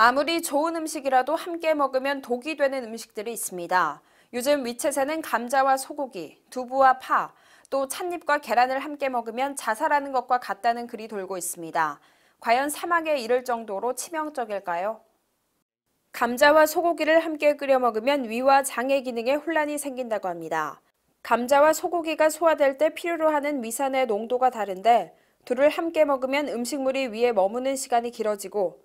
아무리 좋은 음식이라도 함께 먹으면 독이 되는 음식들이 있습니다. 요즘 위챗에는 감자와 소고기, 두부와 파, 또 찻잎과 계란을 함께 먹으면 자살하는 것과 같다는 글이 돌고 있습니다. 과연 사막에 이를 정도로 치명적일까요? 감자와 소고기를 함께 끓여 먹으면 위와 장의 기능에 혼란이 생긴다고 합니다. 감자와 소고기가 소화될 때 필요로 하는 위산의 농도가 다른데 둘을 함께 먹으면 음식물이 위에 머무는 시간이 길어지고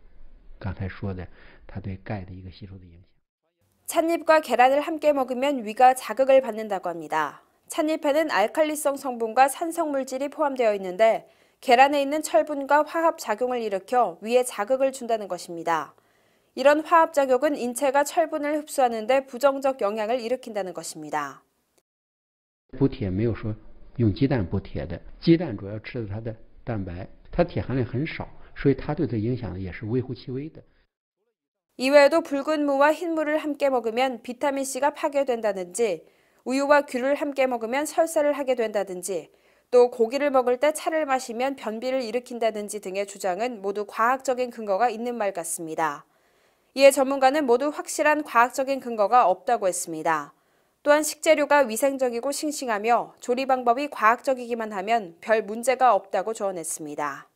刚才说的它对钙的一个吸收的影响。 찻잎과 계란을 함께 먹으면 위가 자극을 받는다고 합니다. 찻잎에는 알칼리성 성분과 산성 물질이 포함되어 있는데 계란에 있는 철분과 화합 작용을 일으켜 위에 자극을 준다는 것입니다. 이런 화합 작용은 인체가 철분을 흡수하는 데 부정적 영향을 일으킨다는 것입니다. 补铁没有说用鸡蛋补铁的，鸡蛋主要吃的它的蛋白，它铁含量很少。所以它对它影响也是微乎其微的。 이외에도 붉은 무와 흰무를 함께 먹으면 비타민C가 파괴된다든지 우유와 귤을 함께 먹으면 설사를 하게 된다든지 또 고기를 먹을 때 차를 마시면 변비를 일으킨다든지 등의 주장은 모두 과학적인 근거가 있는 말 같습니다. 이에 전문가는 모두 확실한 과학적인 근거가 없다고 했습니다. 또한 식재료가 위생적이고 싱싱하며 조리 방법이 과학적이기만 하면 별 문제가 없다고 조언했습니다.